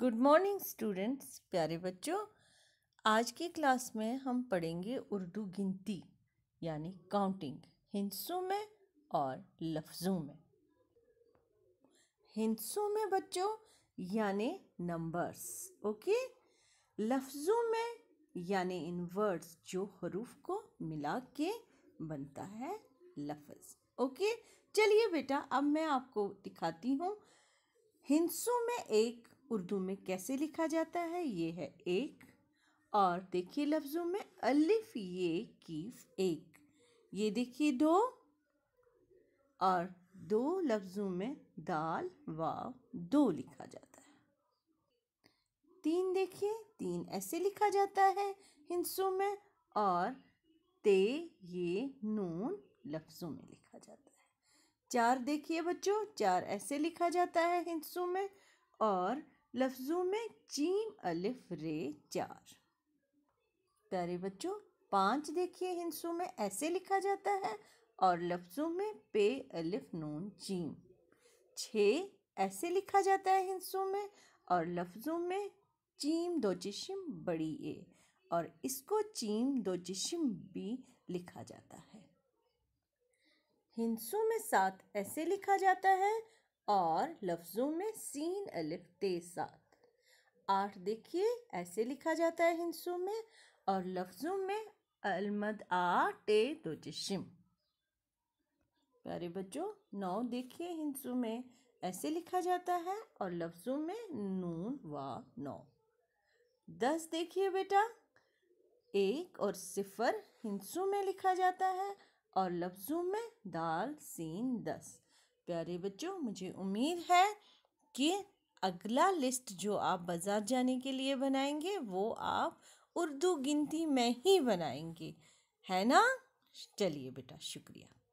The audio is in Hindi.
गुड मॉर्निंग स्टूडेंट्स प्यारे बच्चों आज की क्लास में हम पढ़ेंगे उर्दू गिनती यानी काउंटिंग हिंसों में और लफ्ज़ों में हिंसों में बच्चों यानी नंबर्स ओके लफ्ज़ों में यानी इन वर्ड्स जो हरूफ को मिला के बनता है लफ्ज़ ओके चलिए बेटा अब मैं आपको दिखाती हूँ हिंसों में एक उर्दू में कैसे लिखा जाता है ये है एक और देखिए लफ्ज़ों में अलिफ ये कीफ एक ये देखिए दो और दो लफ्ज़ों में दाल वाव दो लिखा जाता है तीन देखिए तीन ऐसे लिखा जाता है हिंसों में और ते ये नून लफ्ज़ों में लिखा जाता है चार देखिए बच्चों चार ऐसे लिखा जाता है हिंसों में और लफ्ज़ों में चीम अलिफ रे चार प्यारे बच्चों पांच देखिए हिंसों में ऐसे लिखा जाता है और लफ्ज़ों में पे अलिफ नून चीम छः ऐसे लिखा जाता है हिंसों में और लफ्ज़ों में चीम दो चिशम बड़ी ए और इसको चीम दो चिशम बी लिखा जाता है हिंसों में सात ऐसे लिखा जाता है और लफ्ज़ों में सीन अलिफ ते सात आठ देखिए ऐसे लिखा जाता है हिंसों में और लफ्ज़ों में अलमद आ टे दो जिशिम प्यारे बच्चों नौ देखिए हिंसों में ऐसे लिखा जाता है और लफ्ज़ों में नून व नौ दस देखिए बेटा एक और सिफर हिंसों में लिखा जाता है और लफ्ज़ों में दाल सीन दस प्यारे बच्चों मुझे उम्मीद है कि अगला लिस्ट जो आप बाज़ार जाने के लिए बनाएंगे वो आप उर्दू गिनती में ही बनाएंगे है ना चलिए बेटा शुक्रिया